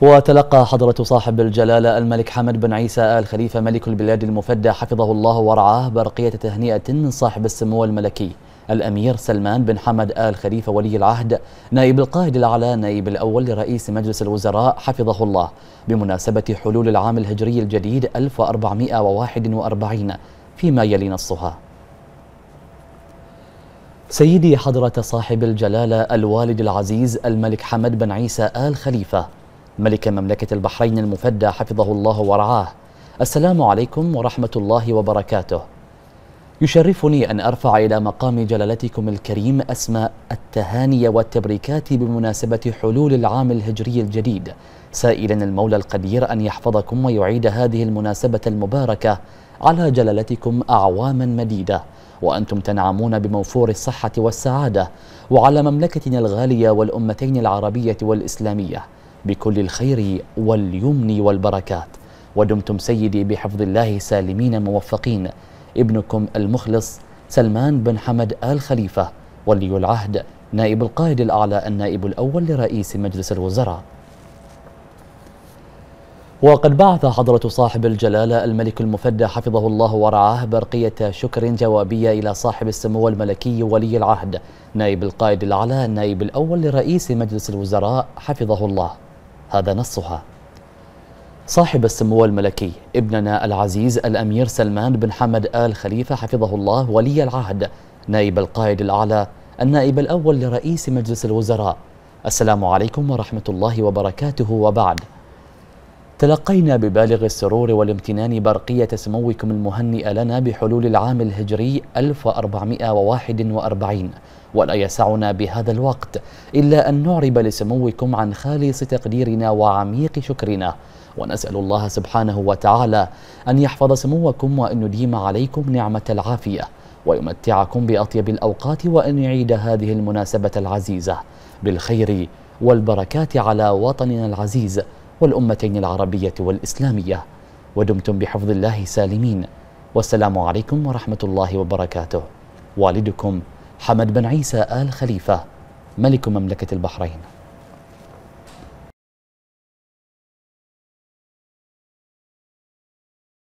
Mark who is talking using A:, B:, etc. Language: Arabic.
A: وتلقى حضرة صاحب الجلالة الملك حمد بن عيسى آل خليفة ملك البلاد المفدى حفظه الله ورعاه برقية تهنئة من صاحب السمو الملكي الأمير سلمان بن حمد آل خليفة ولي العهد نائب القائد الأعلى نائب الأول لرئيس مجلس الوزراء حفظه الله بمناسبة حلول العام الهجري الجديد 1441 فيما يلي نصها سيدي حضرة صاحب الجلالة الوالد العزيز الملك حمد بن عيسى آل خليفة ملك مملكة البحرين المفدى حفظه الله ورعاه السلام عليكم ورحمة الله وبركاته يشرفني أن أرفع إلى مقام جلالتكم الكريم أسماء التهاني والتبريكات بمناسبة حلول العام الهجري الجديد سائلا المولى القدير أن يحفظكم ويعيد هذه المناسبة المباركة على جلالتكم أعواما مديدة وأنتم تنعمون بموفور الصحة والسعادة وعلى مملكتنا الغالية والأمتين العربية والإسلامية بكل الخير واليمن والبركات ودمتم سيدي بحفظ الله سالمين موفقين ابنكم المخلص سلمان بن حمد آل خليفة ولي العهد نائب القائد الأعلى النائب الأول لرئيس مجلس الوزراء وقد بعث حضرة صاحب الجلالة الملك المفدى حفظه الله ورعاه برقية شكر جوابية إلى صاحب السمو الملكي ولي العهد نائب القائد الأعلى النائب الأول لرئيس مجلس الوزراء حفظه الله هذا نصها صاحب السمو الملكي ابننا العزيز الأمير سلمان بن حمد آل خليفة حفظه الله ولي العهد نائب القائد الأعلى النائب الأول لرئيس مجلس الوزراء السلام عليكم ورحمة الله وبركاته وبعد تلقينا ببالغ السرور والامتنان برقية سموكم المهنئة لنا بحلول العام الهجري 1441 ولا يسعنا بهذا الوقت إلا أن نعرب لسموكم عن خالص تقديرنا وعميق شكرنا ونسأل الله سبحانه وتعالى أن يحفظ سموكم وأن يديم عليكم نعمة العافية ويمتعكم بأطيب الأوقات وأن يعيد هذه المناسبة العزيزة بالخير والبركات على وطننا العزيز والأمتين العربية والإسلامية ودمتم بحفظ الله سالمين والسلام عليكم ورحمة الله وبركاته والدكم حمد بن عيسى آل خليفة ملك مملكة البحرين